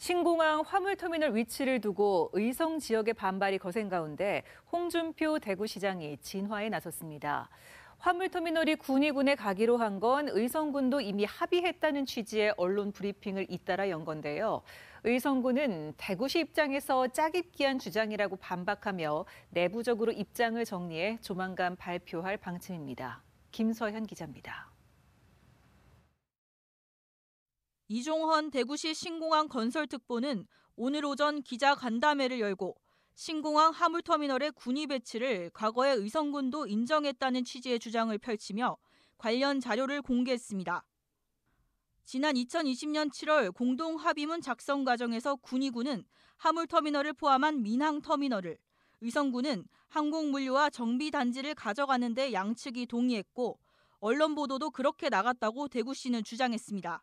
신공항 화물터미널 위치를 두고 의성 지역의 반발이 거센 가운데 홍준표 대구시장이 진화에 나섰습니다. 화물터미널이 군위군에 가기로 한 건 의성군도 이미 합의했다는 취지의 언론 브리핑을 잇따라 연 건데요. 의성군은 대구시 입장에서 짜깁기한 주장이라고 반박하며 내부적으로 입장을 정리해 조만간 발표할 방침입니다. 김서현 기자입니다. 이종헌 대구시 신공항 건설특보는 오늘 오전 기자 간담회를 열고 신공항 하물터미널의군위 배치를 과거의 의성군도 인정했다는 취지의 주장을 펼치며 관련 자료를 공개했습니다. 지난 2020년 7월 공동 합의문 작성 과정에서 군위군은하물터미널을 포함한 민항터미널을 의성군은 항공물류와 정비단지를 가져가는데 양측이 동의했고 언론 보도도 그렇게 나갔다고 대구시는 주장했습니다.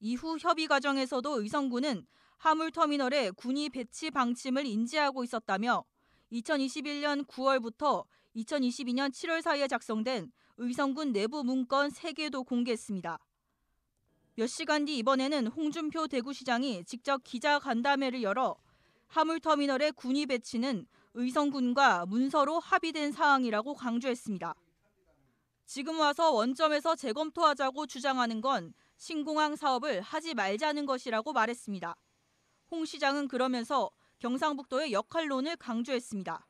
이후 협의 과정에서도 의성군은 화물터미널의 군이 배치 방침을 인지하고 있었다며 2021년 9월부터 2022년 7월 사이에 작성된 의성군 내부 문건 3개도 공개했습니다. 몇 시간 뒤 이번에는 홍준표 대구시장이 직접 기자 간담회를 열어 화물터미널의 군이 배치는 의성군과 문서로 합의된 사항이라고 강조했습니다. 지금 와서 원점에서 재검토하자고 주장하는 건 신공항 사업을 하지 말자는 것이라고 말했습니다. 홍 시장은 그러면서 경상북도의 역할론을 강조했습니다.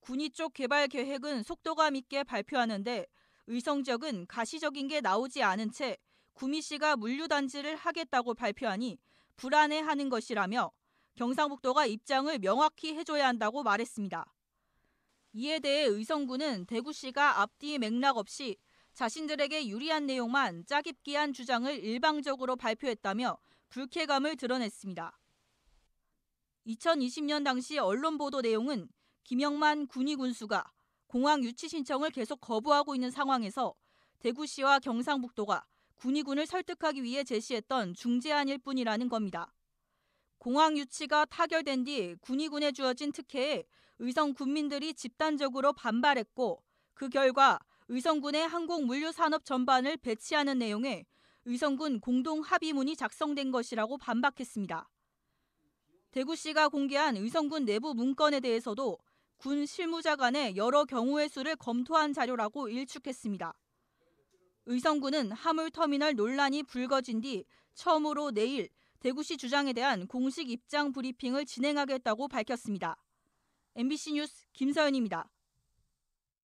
군이 쪽 개발 계획은 속도감 있게 발표하는데 의성 지역은 가시적인 게 나오지 않은 채 구미 씨가 물류단지를 하겠다고 발표하니 불안해하는 것이라며 경상북도가 입장을 명확히 해줘야 한다고 말했습니다. 이에 대해 의성군은 대구시가 앞뒤 맥락 없이 자신들에게 유리한 내용만 짜깁기한 주장을 일방적으로 발표했다며 불쾌감을 드러냈습니다. 2020년 당시 언론 보도 내용은 김영만 군위군수가 공항 유치 신청을 계속 거부하고 있는 상황에서 대구시와 경상북도가 군위군을 설득하기 위해 제시했던 중재안일 뿐이라는 겁니다. 공항 유치가 타결된 뒤 군위군에 주어진 특혜에 의성 군민들이 집단적으로 반발했고 그 결과 의성군의 항공 물류 산업 전반을 배치하는 내용의 의성군 공동 합의문이 작성된 것이라고 반박했습니다. 대구시가 공개한 의성군 내부 문건에 대해서도 군 실무자 간의 여러 경우의 수를 검토한 자료라고 일축했습니다. 의성군은 하물터미널 논란이 불거진 뒤 처음으로 내일 대구시 주장에 대한 공식 입장 브리핑을 진행하겠다고 밝혔습니다. MBC 뉴스 김서연입니다.